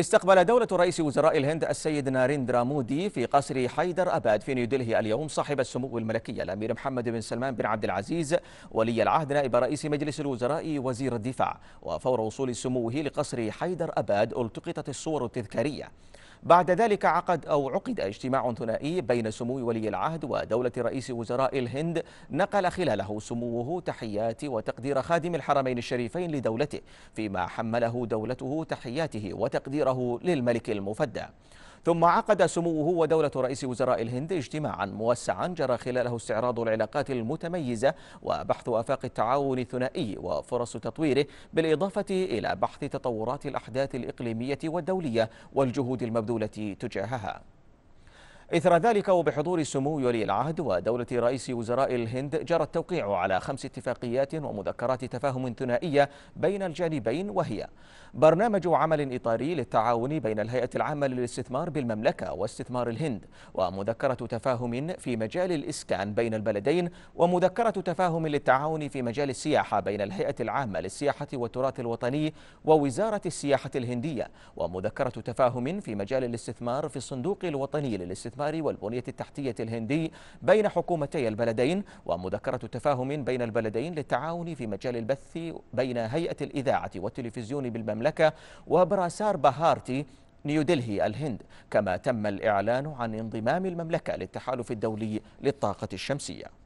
استقبل دولة رئيس وزراء الهند السيد ناريندرا مودي في قصر حيدر أباد في نيودلهي اليوم صاحب السمو الملكي الأمير محمد بن سلمان بن عبد العزيز ولي العهد نائب رئيس مجلس الوزراء وزير الدفاع وفور وصول سموه لقصر حيدر أباد التقطت الصور التذكارية بعد ذلك عقد أو عقد اجتماع ثنائي بين سمو ولي العهد ودولة رئيس وزراء الهند نقل خلاله سموه تحيات وتقدير خادم الحرمين الشريفين لدولته فيما حمله دولته تحياته وتقديره للملك المفدى ثم عقد سموه ودولة رئيس وزراء الهند اجتماعا موسعا جرى خلاله استعراض العلاقات المتميزة وبحث آفاق التعاون الثنائي وفرص تطويره بالإضافة إلى بحث تطورات الأحداث الإقليمية والدولية والجهود المبذولة تجاهها إثر ذلك وبحضور سمو ولي العهد ودولة رئيس وزراء الهند جرى التوقيع على خمس اتفاقيات ومذكرات تفاهم ثنائية بين الجانبين وهي برنامج عمل إطاري للتعاون بين الهيئة العامة للاستثمار بالمملكة واستثمار الهند ومذكرة تفاهم في مجال الإسكان بين البلدين ومذكرة تفاهم للتعاون في مجال السياحة بين الهيئة العامة للسياحة والتراث الوطني ووزارة السياحة الهندية ومذكرة تفاهم في مجال الاستثمار في الصندوق الوطني للاستثمار الاستثمار والبنية التحتية الهندي بين حكومتي البلدين ومذكرة تفاهم بين البلدين للتعاون في مجال البث بين هيئة الإذاعة والتلفزيون بالمملكة وبراسار بهارتي نيودلهي الهند كما تم الإعلان عن انضمام المملكة للتحالف الدولي للطاقة الشمسية